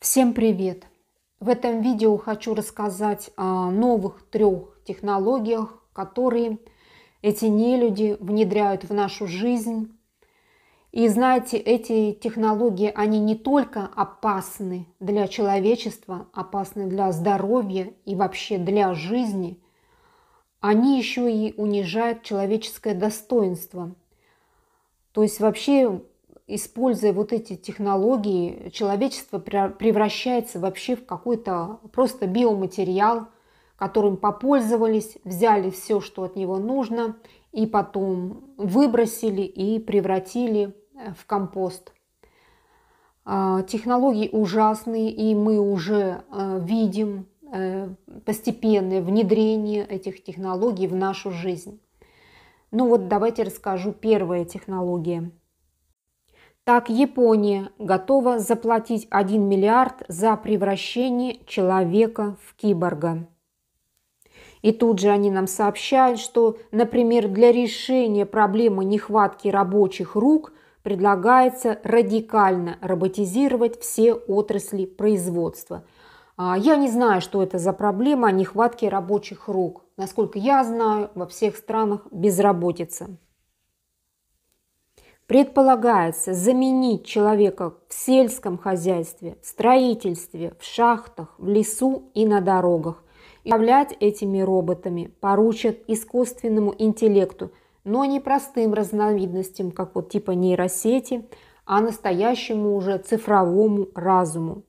Всем привет! В этом видео хочу рассказать о новых трех технологиях, которые эти нелюди внедряют в нашу жизнь. И знаете, эти технологии, они не только опасны для человечества, опасны для здоровья и вообще для жизни, они еще и унижают человеческое достоинство. То есть вообще используя вот эти технологии, человечество превращается вообще в какой-то просто биоматериал, которым попользовались, взяли все, что от него нужно, и потом выбросили и превратили э, в компост. А, технологии ужасные, и мы уже э, видим э, постепенное внедрение этих технологий в нашу жизнь. Ну вот давайте расскажу первая технология – так, Япония готова заплатить 1 миллиард за превращение человека в киборга. И тут же они нам сообщают, что, например, для решения проблемы нехватки рабочих рук предлагается радикально роботизировать все отрасли производства. А, я не знаю, что это за проблема нехватки рабочих рук. Насколько я знаю, во всех странах безработица. Предполагается заменить человека в сельском хозяйстве, в строительстве, в шахтах, в лесу и на дорогах. И управлять этими роботами поручат искусственному интеллекту, но не простым разновидностям, как вот типа нейросети, а настоящему уже цифровому разуму.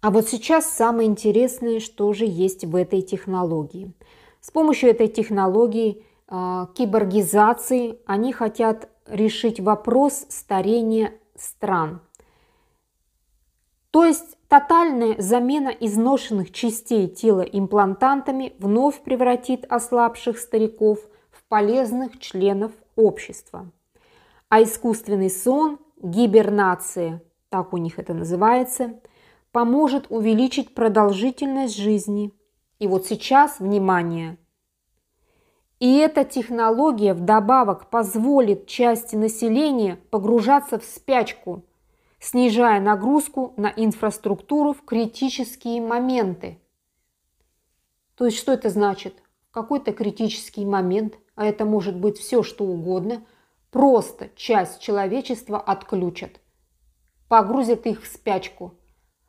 А вот сейчас самое интересное, что же есть в этой технологии. С помощью этой технологии а, киборгизации они хотят решить вопрос старения стран. То есть тотальная замена изношенных частей тела имплантантами вновь превратит ослабших стариков в полезных членов общества. А искусственный сон, гибернация, так у них это называется, поможет увеличить продолжительность жизни. И вот сейчас, внимание, и эта технология вдобавок позволит части населения погружаться в спячку, снижая нагрузку на инфраструктуру в критические моменты. То есть что это значит? какой-то критический момент, а это может быть все что угодно, просто часть человечества отключат, погрузят их в спячку,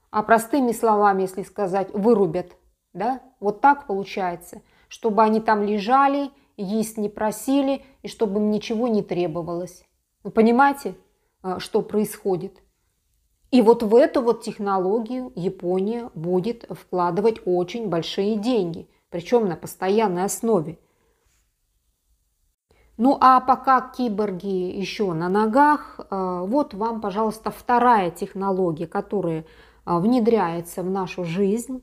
а простыми словами, если сказать, вырубят. Да? Вот так получается, чтобы они там лежали – есть не просили и чтобы им ничего не требовалось. Вы понимаете, а, что происходит? И вот в эту вот технологию Япония будет вкладывать очень большие деньги, причем на постоянной основе. Ну а пока киборги еще на ногах, а, вот вам, пожалуйста, вторая технология, которая а, внедряется в нашу жизнь.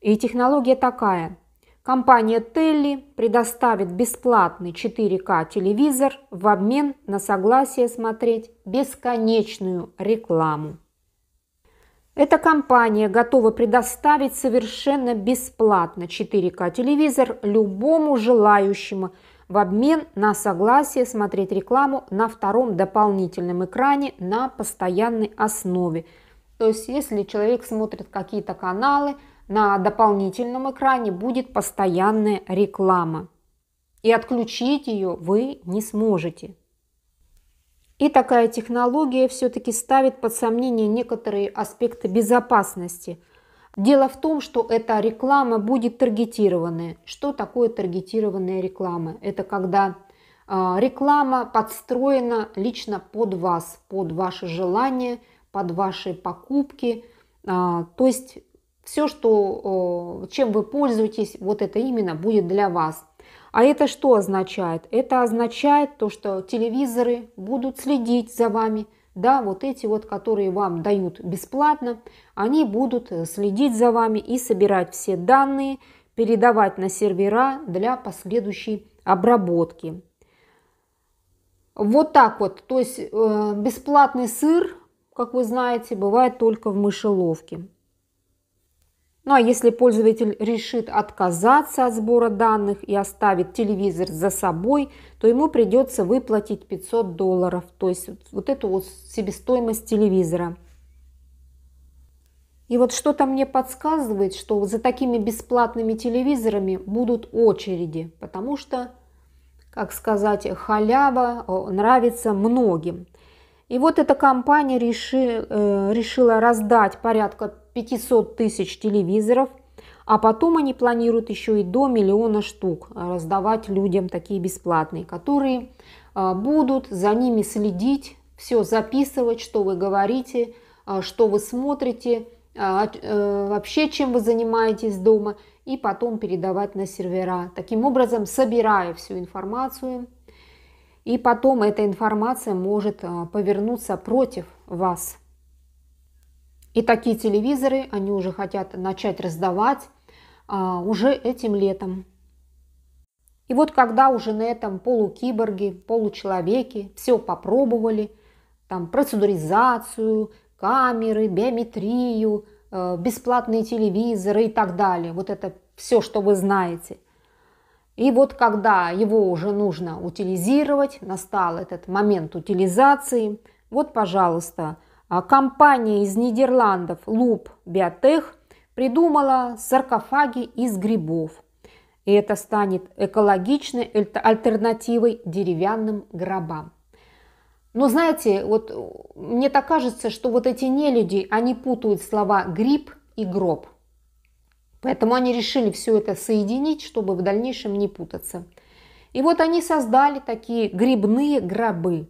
И технология такая – Компания Телли предоставит бесплатный 4К телевизор в обмен на согласие смотреть бесконечную рекламу. Эта компания готова предоставить совершенно бесплатно 4К телевизор любому желающему в обмен на согласие смотреть рекламу на втором дополнительном экране на постоянной основе. То есть если человек смотрит какие-то каналы, на дополнительном экране будет постоянная реклама. И отключить ее вы не сможете. И такая технология все-таки ставит под сомнение некоторые аспекты безопасности. Дело в том, что эта реклама будет таргетированная. Что такое таргетированная реклама? Это когда а, реклама подстроена лично под вас, под ваши желания, под ваши покупки. А, то есть все, что, чем вы пользуетесь, вот это именно будет для вас. А это что означает? Это означает то, что телевизоры будут следить за вами, да, вот эти вот, которые вам дают бесплатно, они будут э, следить за вами и собирать все данные, передавать на сервера для последующей обработки. Вот так вот, то есть э, бесплатный сыр, как вы знаете, бывает только в мышеловке. Ну а если пользователь решит отказаться от сбора данных и оставит телевизор за собой, то ему придется выплатить 500 долларов, то есть вот эту вот себестоимость телевизора. И вот что-то мне подсказывает, что за такими бесплатными телевизорами будут очереди, потому что, как сказать, халява э, нравится многим. И вот эта компания реши, э, решила раздать порядка 500 тысяч телевизоров, а потом они планируют еще и до миллиона штук э, раздавать людям такие бесплатные, которые э, будут за ними следить, все записывать, что вы говорите, э, что вы смотрите, вообще чем вы занимаетесь дома, и потом передавать на сервера, таким образом собирая всю информацию. И потом эта информация может повернуться против вас. И такие телевизоры они уже хотят начать раздавать а, уже этим летом. И вот когда уже на этом полукиборге, получеловеке все попробовали, там процедуризацию, камеры, биометрию, э, бесплатные телевизоры и так далее, вот это все, что вы знаете. И вот когда его уже нужно утилизировать, настал этот момент утилизации, вот, пожалуйста, а компания из Нидерландов Loop Biotech придумала саркофаги из грибов. И это станет экологичной альтернативой деревянным гробам. Но знаете, вот мне так кажется, что вот эти нелюди, они путают слова гриб и гроб. Поэтому они решили все это соединить, чтобы в дальнейшем не путаться. И вот они создали такие грибные гробы.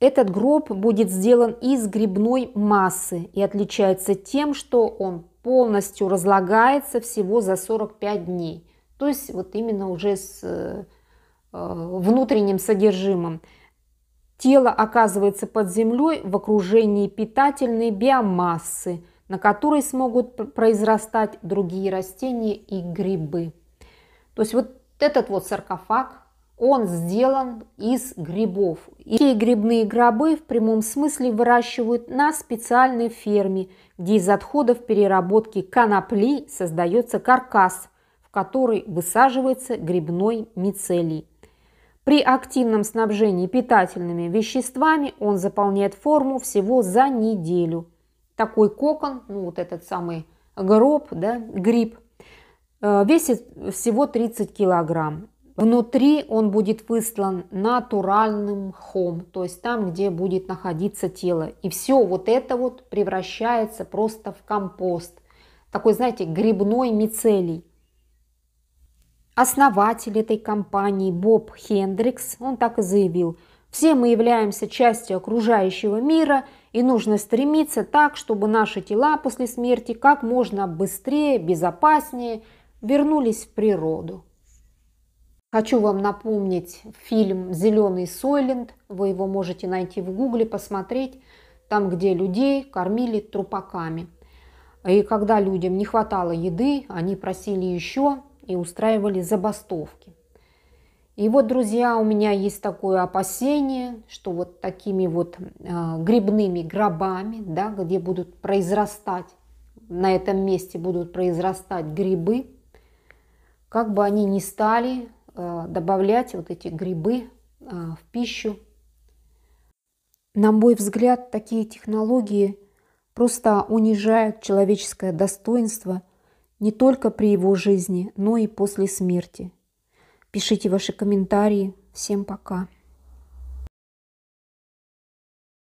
Этот гроб будет сделан из грибной массы и отличается тем, что он полностью разлагается всего за 45 дней. То есть вот именно уже с э, э, внутренним содержимым. Тело оказывается под землей в окружении питательной биомассы, на которой смогут произрастать другие растения и грибы. То есть вот этот вот саркофаг он сделан из грибов. И грибные гробы в прямом смысле выращивают на специальной ферме, где из отходов переработки конопли создается каркас, в который высаживается грибной мицелий. При активном снабжении питательными веществами он заполняет форму всего за неделю. Такой кокон, ну вот этот самый гроб, да, гриб, э, весит всего 30 килограмм. Внутри он будет выслан натуральным хом, то есть там, где будет находиться тело. И все вот это вот превращается просто в компост. Такой, знаете, грибной мицелий. Основатель этой компании Боб Хендрикс, он так и заявил, все мы являемся частью окружающего мира, и нужно стремиться так, чтобы наши тела после смерти как можно быстрее, безопаснее вернулись в природу. Хочу вам напомнить фильм «Зеленый Сойленд». Вы его можете найти в гугле, посмотреть. Там, где людей кормили трупаками. И когда людям не хватало еды, они просили еще и устраивали забастовки. И вот, друзья, у меня есть такое опасение, что вот такими вот э, грибными гробами, да, где будут произрастать, на этом месте будут произрастать грибы, как бы они ни стали Э, добавлять вот эти грибы э, в пищу. На мой взгляд, такие технологии просто унижают человеческое достоинство не только при его жизни, но и после смерти. Пишите ваши комментарии. Всем пока.